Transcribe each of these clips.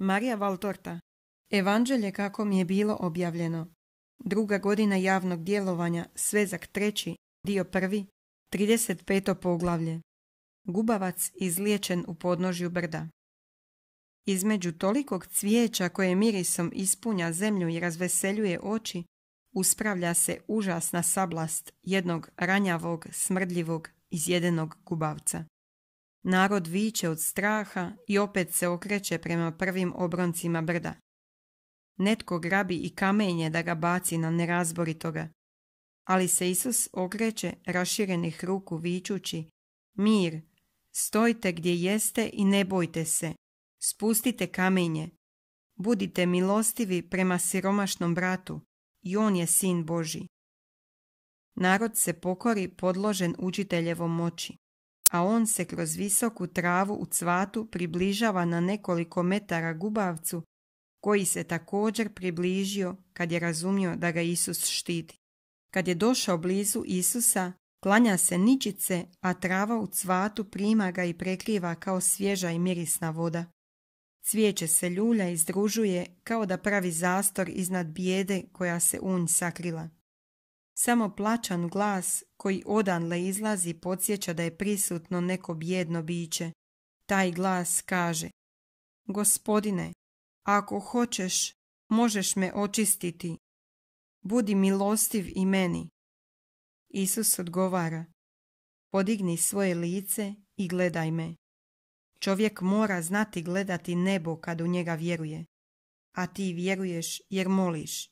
Marija Valtorta. Evanđelje kako mi je bilo objavljeno. Druga godina javnog djelovanja, svezak treći, dio prvi, 35. poglavlje. Gubavac izliječen u podnožju brda. Između tolikog cvijeća koje mirisom ispunja zemlju i razveseljuje oči, uspravlja se užasna sablast jednog ranjavog, smrdljivog, izjedenog gubavca. Narod viče od straha i opet se okreće prema prvim obroncima brda. Netko grabi i kamenje da ga baci na nerazboritoga. Ali se Isus okreće raširenih ruku vičući Mir, stojte gdje jeste i ne bojte se. Spustite kamenje. Budite milostivi prema siromašnom bratu i on je sin Boži. Narod se pokori podložen učiteljevom moći a on se kroz visoku travu u cvatu približava na nekoliko metara gubavcu, koji se također približio kad je razumio da ga Isus štiti. Kad je došao blizu Isusa, klanja se ničice, a trava u cvatu prima ga i prekriva kao svježa i mirisna voda. Cvijeće se ljulja i združuje kao da pravi zastor iznad bijede koja se unj sakrila. Samo plačan glas koji odanle izlazi podsjeća da je prisutno neko bijedno biće. Taj glas kaže Gospodine, ako hoćeš, možeš me očistiti. Budi milostiv i meni. Isus odgovara Podigni svoje lice i gledaj me. Čovjek mora znati gledati nebo kad u njega vjeruje, a ti vjeruješ jer moliš.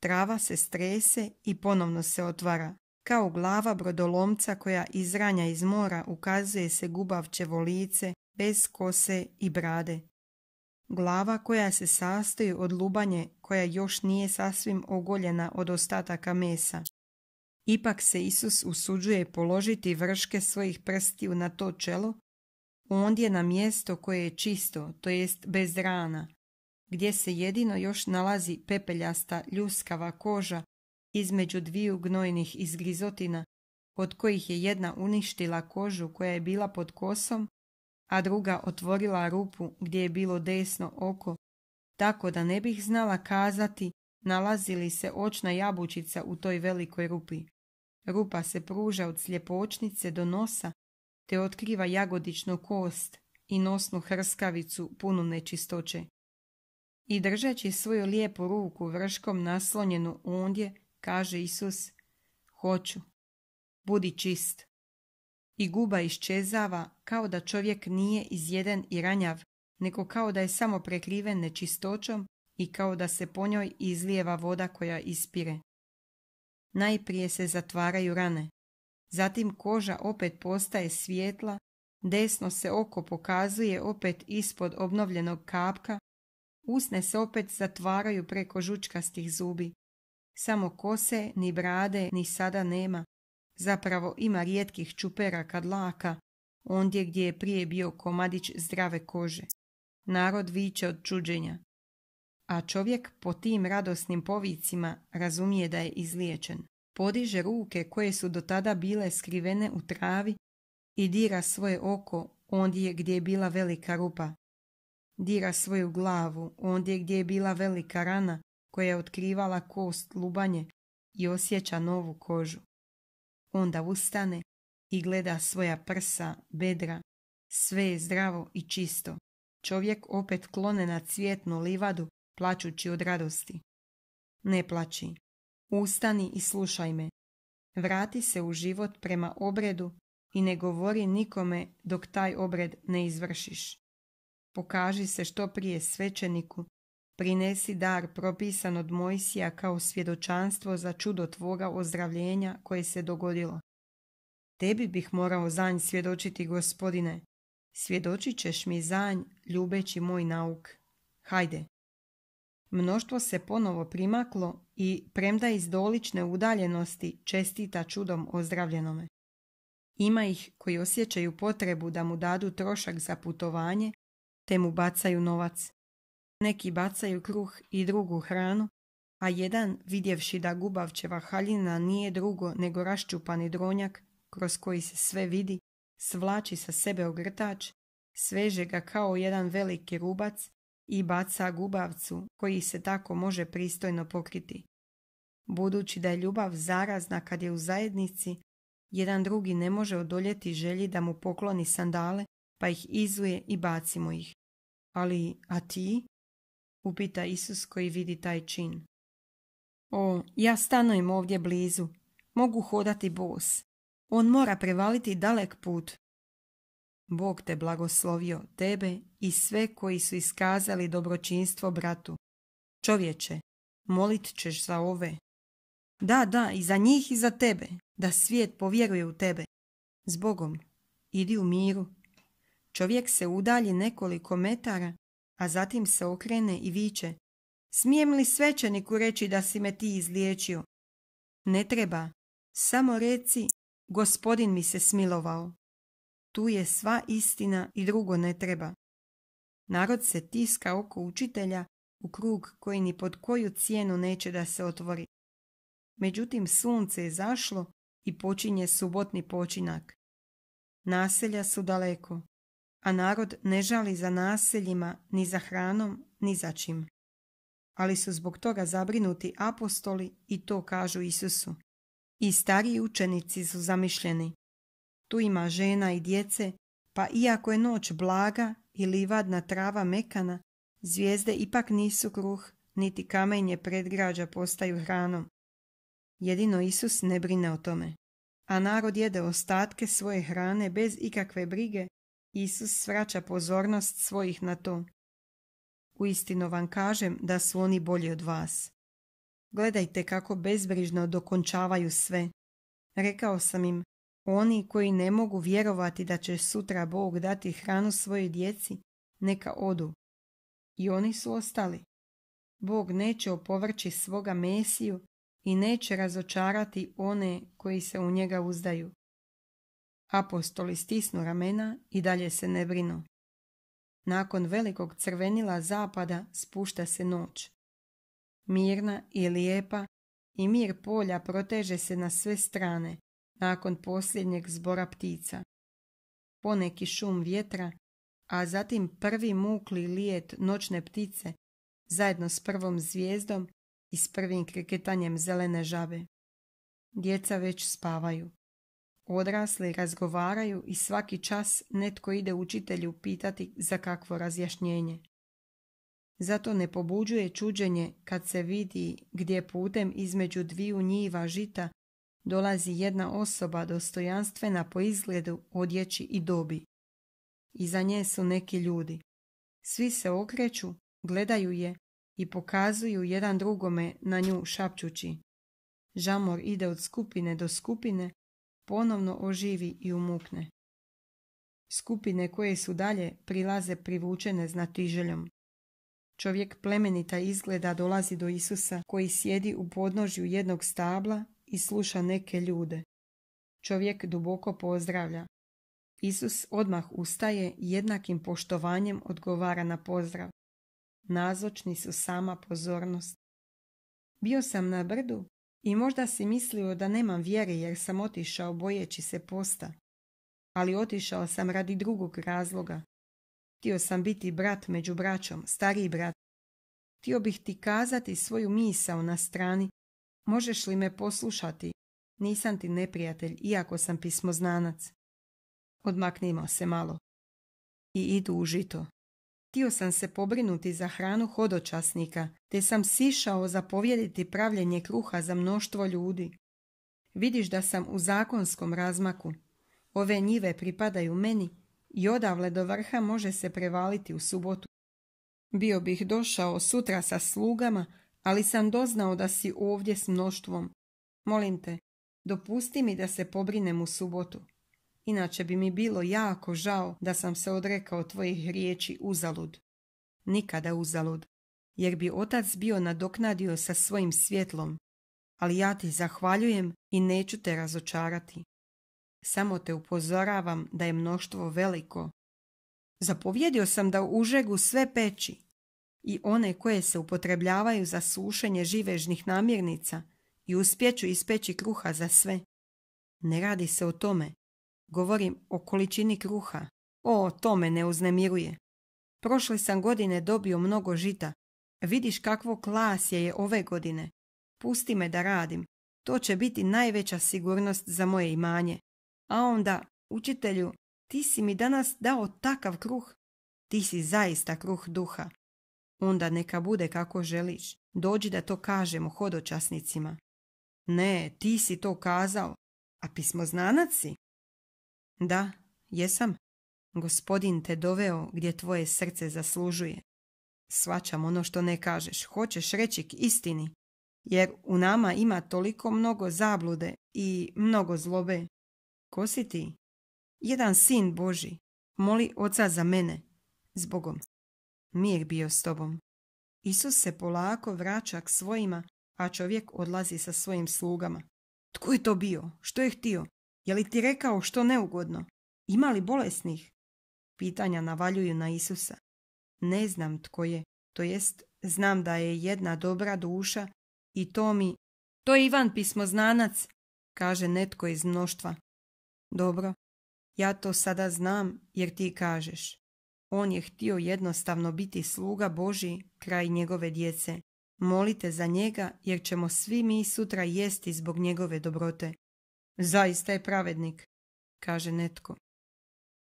Trava se strese i ponovno se otvara. Kao glava brodolomca koja izranja iz mora ukazuje se gubavčevo lice bez kose i brade. Glava koja se sastoji od lubanje koja još nije sasvim ogoljena od ostataka mesa. Ipak se Isus usuđuje položiti vrške svojih prstiju na to čelo ondje na mjesto koje je čisto, to jest bez rana, gdje se jedino još nalazi pepeljasta ljuskava koža između dviju gnojnih izgrizotina, od kojih je jedna uništila kožu koja je bila pod kosom, a druga otvorila rupu gdje je bilo desno oko, tako da ne bih znala kazati nalazi li se očna jabučica u toj velikoj rupi. Rupa se pruža od sljepočnice do nosa, te otkriva jagodičnu kost i nosnu hrskavicu punu nečistoće i držeći svoju lijepu ruku vrškom naslonjenu ondje, kaže Isus, hoću, budi čist. I guba iščezava kao da čovjek nije izjeden i ranjav, nego kao da je samo prekriven nečistoćom i kao da se po njoj izlijeva voda koja ispire. Najprije se zatvaraju rane, zatim koža opet postaje svijetla, desno se oko pokazuje opet ispod obnovljenog kapka Usne se opet zatvaraju preko žučkastih zubi. Samo kose, ni brade, ni sada nema. Zapravo ima rijetkih čuperaka dlaka, ondje gdje je prije bio komadić zdrave kože. Narod viće od čuđenja. A čovjek po tim radosnim povicima razumije da je izliječen. Podiže ruke koje su do tada bile skrivene u travi i dira svoje oko ondje gdje je bila velika rupa, dira svoju glavu ondje gdje je bila velika rana koja je otkrivala kost lubanje i osjeća novu kožu. Onda ustane i gleda svoja prsa, bedra. Sve je zdravo i čisto. Čovjek opet klone na cvjetnu livadu, plaćući od radosti. Ne plaći. Ustani i slušaj me. Vrati se u život prema obredu i ne govori nikome dok taj obred ne izvršiš. Pokaži se što prije svećeniku, prinesi dar propisan od Mojsija kao svjedočanstvo za čudo tvoga ozdravljenja koje se dogodilo. Tebi bih morao zanj svjedočiti, gospodine. Svjedočit ćeš mi zanj, ljubeći moj nauk. Hajde. Mnoštvo se ponovo primaklo i, premda iz dolične udaljenosti, čestita čudom ozdravljenome. Ima ih koji osjećaju potrebu da mu dadu trošak za putovanje, te mu bacaju novac. Neki bacaju kruh i drugu hranu, a jedan, vidjevši da Gubavčeva haljina nije drugo nego raščupani dronjak, kroz koji se sve vidi, svlači sa sebe ogrtač, sveže ga kao jedan veliki rubac i baca Gubavcu, koji se tako može pristojno pokriti. Budući da je ljubav zarazna kad je u zajednici, jedan drugi ne može odoljeti želji da mu pokloni sandale, pa ih izuje i bacimo ih ali a ti? Upita Isus koji vidi taj čin. O, ja stanujem ovdje blizu. Mogu hodati bos. On mora prevaliti dalek put. Bog te blagoslovio, tebe i sve koji su iskazali dobročinstvo bratu. Čovječe, molit ćeš za ove. Da, da, i za njih i za tebe, da svijet povjeruje u tebe. S Bogom, idi u miru Čovjek se udalji nekoliko metara, a zatim se okrene i viče. Smijem li svećeniku reći da si me ti izliječio? Ne treba. Samo reci, gospodin mi se smilovao. Tu je sva istina i drugo ne treba. Narod se tiska oko učitelja u krug koji ni pod koju cijenu neće da se otvori. Međutim, sunce je zašlo i počinje subotni počinak. Naselja su daleko a narod ne žali za naseljima, ni za hranom, ni za čim. Ali su zbog toga zabrinuti apostoli i to kažu Isusu. I stariji učenici su zamišljeni. Tu ima žena i djece, pa iako je noć blaga i livadna trava mekana, zvijezde ipak nisu kruh, niti kamenje predgrađa postaju hranom. Jedino Isus ne brine o tome. A narod jede ostatke svoje hrane bez ikakve brige Isus svraća pozornost svojih na to. Uistinu vam kažem da su oni bolji od vas. Gledajte kako bezbrižno dokončavaju sve. Rekao sam im, oni koji ne mogu vjerovati da će sutra Bog dati hranu svojoj djeci, neka odu. I oni su ostali. Bog neće opovrći svoga mesiju i neće razočarati one koji se u njega uzdaju. Apostoli stisnu ramena i dalje se ne brinu. Nakon velikog crvenila zapada spušta se noć. Mirna i lijepa i mir polja proteže se na sve strane nakon posljednjeg zbora ptica. Poneki šum vjetra, a zatim prvi mukli lijet noćne ptice zajedno s prvom zvijezdom i s prvim kriketanjem zelene žabe. Djeca već spavaju. Odrasli razgovaraju i svaki čas netko ide učitelju pitati za kakvo razjašnjenje. Zato ne pobuđuje čuđenje kad se vidi gdje putem između dviju njiva žita dolazi jedna osoba dostojanstvena po izgledu, odjeći i dobi. Iza nje su neki ljudi. Svi se okreću, gledaju je i pokazuju jedan drugome na nju šapćući. Žamor ide od skupine do skupine ponovno oživi i umukne. Skupine koje su dalje prilaze privučene znatiželjom. Čovjek plemenita izgleda dolazi do Isusa koji sjedi u podnožju jednog stabla i sluša neke ljude. Čovjek duboko pozdravlja. Isus odmah ustaje i jednakim poštovanjem odgovara na pozdrav. Nazočni su sama pozornost. Bio sam na brdu i možda si mislio da nemam vjere jer sam otišao bojeći se posta. Ali otišao sam radi drugog razloga. Htio sam biti brat među braćom, stariji brat. Htio bih ti kazati svoju misao na strani. Možeš li me poslušati? Nisam ti neprijatelj, iako sam pismoznanac. Odmaknimo se malo. I idu u žito. Htio sam se pobrinuti za hranu hodočasnika, te sam sišao zapovjediti pravljenje kruha za mnoštvo ljudi. Vidiš da sam u zakonskom razmaku. Ove njive pripadaju meni i odavle do vrha može se prevaliti u subotu. Bio bih došao sutra sa slugama, ali sam doznao da si ovdje s mnoštvom. Molim te, dopusti mi da se pobrinem u subotu inače bi mi bilo jako žao da sam se odrekao tvojih riječi uzalud. Nikada uzalud, jer bi otac bio nadoknadio sa svojim svjetlom, ali ja ti zahvaljujem i neću te razočarati. Samo te upozoravam da je mnoštvo veliko. Zapovjedio sam da u užegu sve peći i one koje se upotrebljavaju za sušenje živežnih namirnica i uspjeću ispeći kruha za sve. Ne radi se o tome Govorim o količini kruha. O, to me ne uznemiruje. Prošle sam godine dobio mnogo žita. Vidiš kakvo klasje je ove godine. Pusti me da radim. To će biti najveća sigurnost za moje imanje. A onda, učitelju, ti si mi danas dao takav kruh. Ti si zaista kruh duha. Onda neka bude kako želiš. Dođi da to kažemo hodočasnicima. Ne, ti si to kazao. A pismoznanac si? Da, jesam. Gospodin te doveo gdje tvoje srce zaslužuje. Svačam ono što ne kažeš, hoćeš reći k istini, jer u nama ima toliko mnogo zablude i mnogo zlobe. Ko si ti? Jedan sin Boži, moli oca za mene, zbogom. Mir bio s tobom. Isus se polako vraća k svojima, a čovjek odlazi sa svojim slugama. Tko je to bio? Što je htio? Je li ti rekao što neugodno? Ima li bolesnih? Pitanja navaljuju na Isusa. Ne znam tko je, to jest znam da je jedna dobra duša i to mi... To je Ivan pismoznanac, kaže netko iz mnoštva. Dobro, ja to sada znam jer ti kažeš. On je htio jednostavno biti sluga Boži kraj njegove djece. Molite za njega jer ćemo svi mi sutra jesti zbog njegove dobrote. Zaista je pravednik, kaže netko.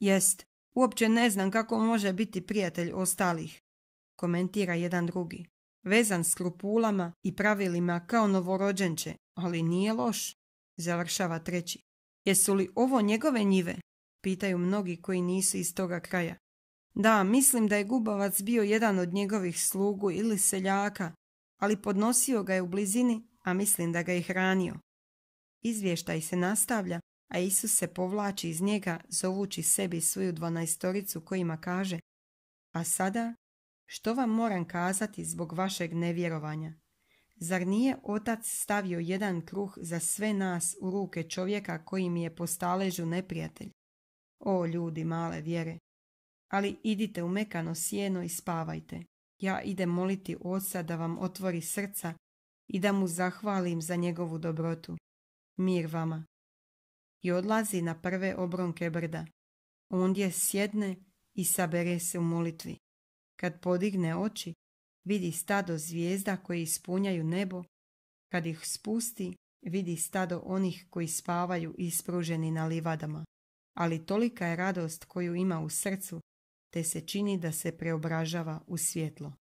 Jest, uopće ne znam kako može biti prijatelj ostalih, komentira jedan drugi. Vezan skrupulama i pravilima kao novorođenče, ali nije loš, završava treći. Jesu li ovo njegove njive? Pitaju mnogi koji nisu iz toga kraja. Da, mislim da je Gubavac bio jedan od njegovih slugu ili seljaka, ali podnosio ga je u blizini, a mislim da ga je hranio. Izvještaj se nastavlja, a Isus se povlači iz njega, zovući sebi svoju dvanaestoricu kojima kaže A sada, što vam moram kazati zbog vašeg nevjerovanja? Zar nije otac stavio jedan kruh za sve nas u ruke čovjeka koji mi je staležu neprijatelj? O, ljudi male vjere! Ali idite u mekano sjeno i spavajte. Ja idem moliti oca da vam otvori srca i da mu zahvalim za njegovu dobrotu mir vama. I odlazi na prve obronke brda. Ondje sjedne i sabere se u molitvi. Kad podigne oči, vidi stado zvijezda koji ispunjaju nebo. Kad ih spusti, vidi stado onih koji spavaju ispruženi na livadama. Ali tolika je radost koju ima u srcu, te se čini da se preobražava u svjetlo.